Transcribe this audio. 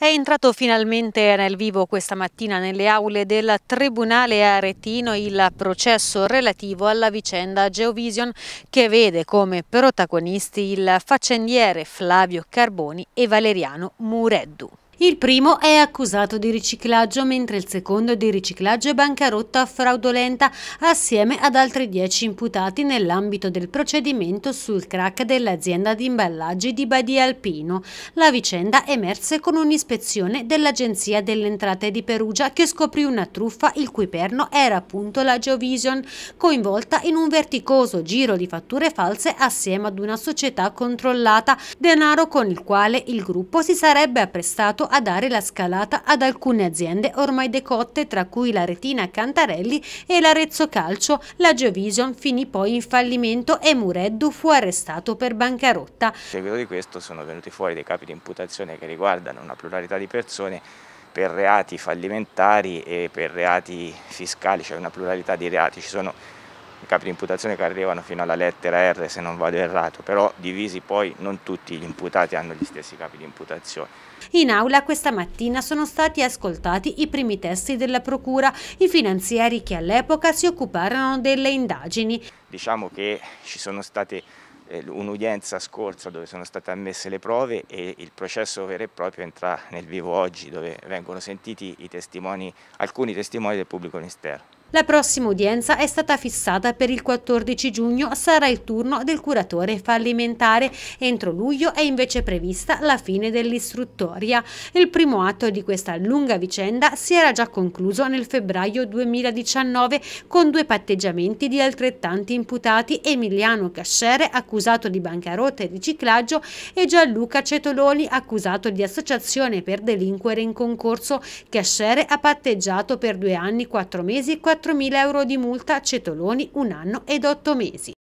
È entrato finalmente nel vivo questa mattina nelle aule del Tribunale Aretino il processo relativo alla vicenda Geovision che vede come protagonisti il faccendiere Flavio Carboni e Valeriano Mureddu. Il primo è accusato di riciclaggio, mentre il secondo di riciclaggio e bancarotta fraudolenta, assieme ad altri dieci imputati nell'ambito del procedimento sul crack dell'azienda di imballaggi di Badia Alpino. La vicenda emerse con un'ispezione dell'Agenzia delle Entrate di Perugia che scoprì una truffa il cui perno era appunto la Geovision, coinvolta in un verticoso giro di fatture false assieme ad una società controllata, denaro con il quale il gruppo si sarebbe apprestato a dare la scalata ad alcune aziende ormai decotte tra cui la Retina Cantarelli e l'Arezzo Calcio, la Geovision finì poi in fallimento e Mureddu fu arrestato per bancarotta. A seguito di questo sono venuti fuori dei capi di imputazione che riguardano una pluralità di persone per reati fallimentari e per reati fiscali, cioè una pluralità di reati. Ci sono capi di imputazione che arrivano fino alla lettera R se non vado errato, però divisi poi non tutti gli imputati hanno gli stessi capi di imputazione. In aula questa mattina sono stati ascoltati i primi testi della Procura, i finanzieri che all'epoca si occuparono delle indagini. Diciamo che ci sono state eh, un'udienza scorsa dove sono state ammesse le prove e il processo vero e proprio entra nel vivo oggi dove vengono sentiti testimoni, alcuni testimoni del pubblico ministero. La prossima udienza è stata fissata per il 14 giugno, sarà il turno del curatore fallimentare. Entro luglio è invece prevista la fine dell'istruttoria. Il primo atto di questa lunga vicenda si era già concluso nel febbraio 2019 con due patteggiamenti di altrettanti imputati, Emiliano Cascere, accusato di bancarotta e riciclaggio, e Gianluca Cetololi, accusato di associazione per delinquere in concorso. Cascere ha patteggiato per due anni, quattro mesi e quattro 4.000 euro di multa a Cetoloni un anno ed otto mesi.